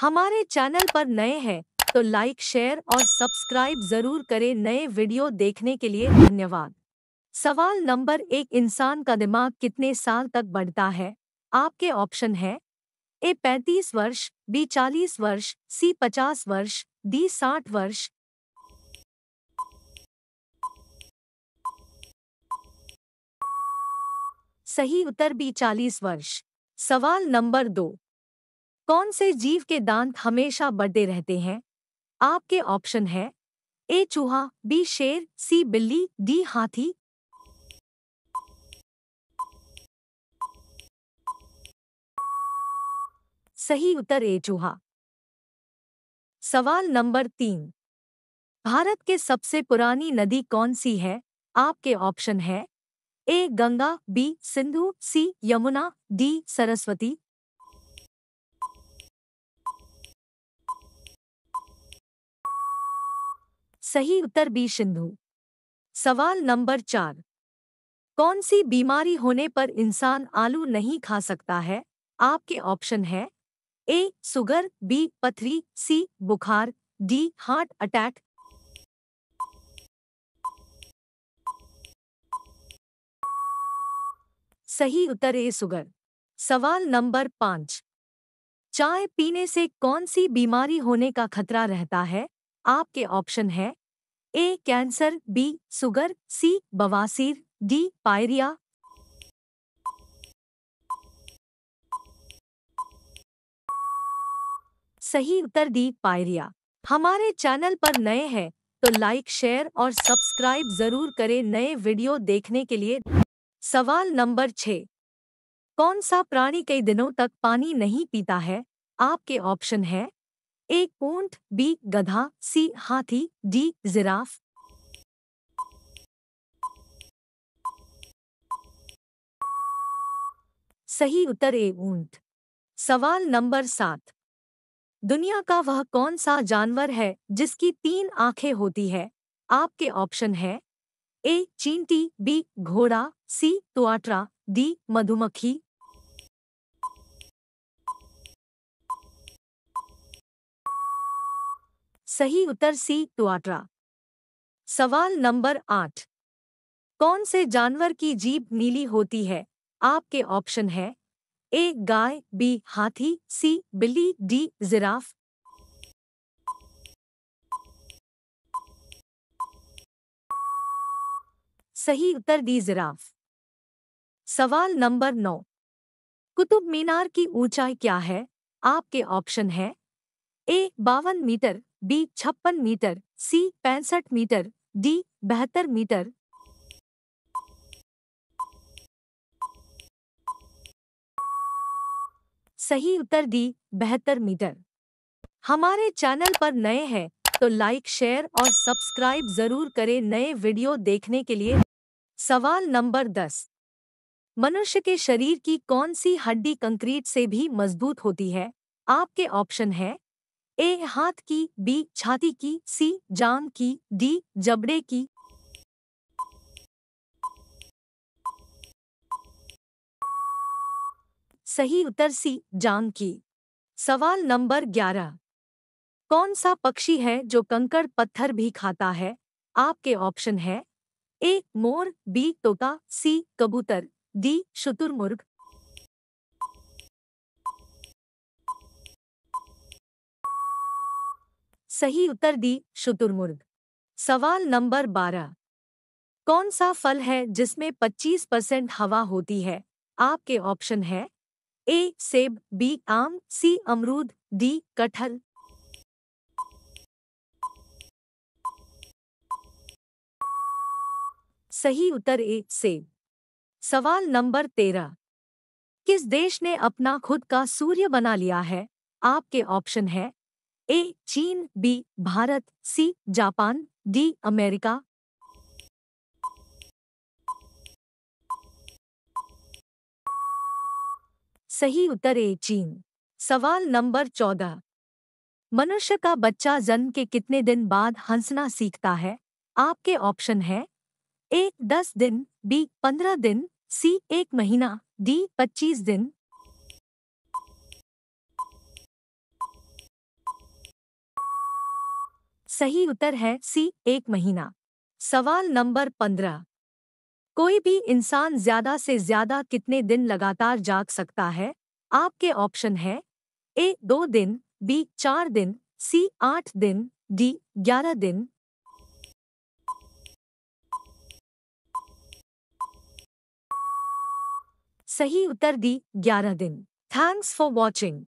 हमारे चैनल पर नए हैं तो लाइक शेयर और सब्सक्राइब जरूर करें नए वीडियो देखने के लिए धन्यवाद सवाल नंबर एक इंसान का दिमाग कितने साल तक बढ़ता है आपके ऑप्शन है ए पैतीस वर्ष बी चालीस वर्ष सी पचास वर्ष डी साठ वर्ष सही उत्तर बी चालीस वर्ष सवाल नंबर दो कौन से जीव के दांत हमेशा बढ़ते रहते हैं आपके ऑप्शन है ए चूहा बी शेर सी बिल्ली डी हाथी सही उत्तर ए चूहा सवाल नंबर तीन भारत के सबसे पुरानी नदी कौन सी है आपके ऑप्शन है A Ganga B Sindhu C Yamuna D Saraswati सही उत्तर बी सिंधु सवाल नंबर चार कौन सी बीमारी होने पर इंसान आलू नहीं खा सकता है आपके ऑप्शन है ए सुगर बी पथरी सी बुखार डी हार्ट अटैक सही उत्तर ए सुगर सवाल नंबर पांच चाय पीने से कौन सी बीमारी होने का खतरा रहता है आपके ऑप्शन है A cancer B sugar C बवासीर डी पायरिया सही उत्तर दी पायरिया हमारे चैनल पर नए हैं तो लाइक शेयर और सब्सक्राइब जरूर करें नए वीडियो देखने के लिए सवाल नंबर छ कौन सा प्राणी कई दिनों तक पानी नहीं पीता है आपके ऑप्शन है ए ऊंट बी गधा सी हाथी डी जिराफ सही उत्तर ए ऊंट सवाल नंबर सात दुनिया का वह कौन सा जानवर है जिसकी तीन आंखें होती है आपके ऑप्शन है ए चींटी बी घोड़ा सी तुआटरा डी मधुमक्खी सही उत्तर सी टुआट्रा सवाल नंबर आठ कौन से जानवर की जीप नीली होती है आपके ऑप्शन है ए गाय बी हाथी सी बिल्ली डी जिराफ सही उत्तर दी जिराफ सवाल नंबर नौ कुतुब मीनार की ऊंचाई क्या है आपके ऑप्शन है ए बावन मीटर बी छप्पन मीटर सी पैंसठ मीटर डी बहत्तर मीटर सही उत्तर डी बहत्तर मीटर हमारे चैनल पर नए हैं तो लाइक शेयर और सब्सक्राइब जरूर करें नए वीडियो देखने के लिए सवाल नंबर दस मनुष्य के शरीर की कौन सी हड्डी कंक्रीट से भी मजबूत होती है आपके ऑप्शन है ए हाथ की बी छाती की सी जांग की डी जबड़े की सही उत्तर सी जांग की सवाल नंबर ग्यारह कौन सा पक्षी है जो कंकड़ पत्थर भी खाता है आपके ऑप्शन है ए मोर बी तोता सी कबूतर डी शुतुरमुर्ग सही उत्तर दी शुतुरमुर्ग सवाल नंबर बारह कौन सा फल है जिसमें 25 परसेंट हवा होती है आपके ऑप्शन है ए सेब बी आम सी अमरूद डी कटहल सही उत्तर ए सेब सवाल नंबर तेरह किस देश ने अपना खुद का सूर्य बना लिया है आपके ऑप्शन है ए चीन B Bharat C Japan D America सही उत्तर ए चीन सवाल नंबर चौदह मनुष्य का बच्चा जन्म के कितने दिन बाद हंसना सीखता है आपके ऑप्शन है ए दस दिन बी पंद्रह दिन सी एक महीना डी पच्चीस दिन सही उत्तर है सी एक महीना सवाल नंबर पंद्रह कोई भी इंसान ज्यादा से ज्यादा कितने दिन लगातार जाग सकता है आपके ऑप्शन है ए दो दिन बी चार दिन सी आठ दिन डी ग्यारह दिन सही उत्तर दी ग्यारह दिन थैंक्स फॉर वॉचिंग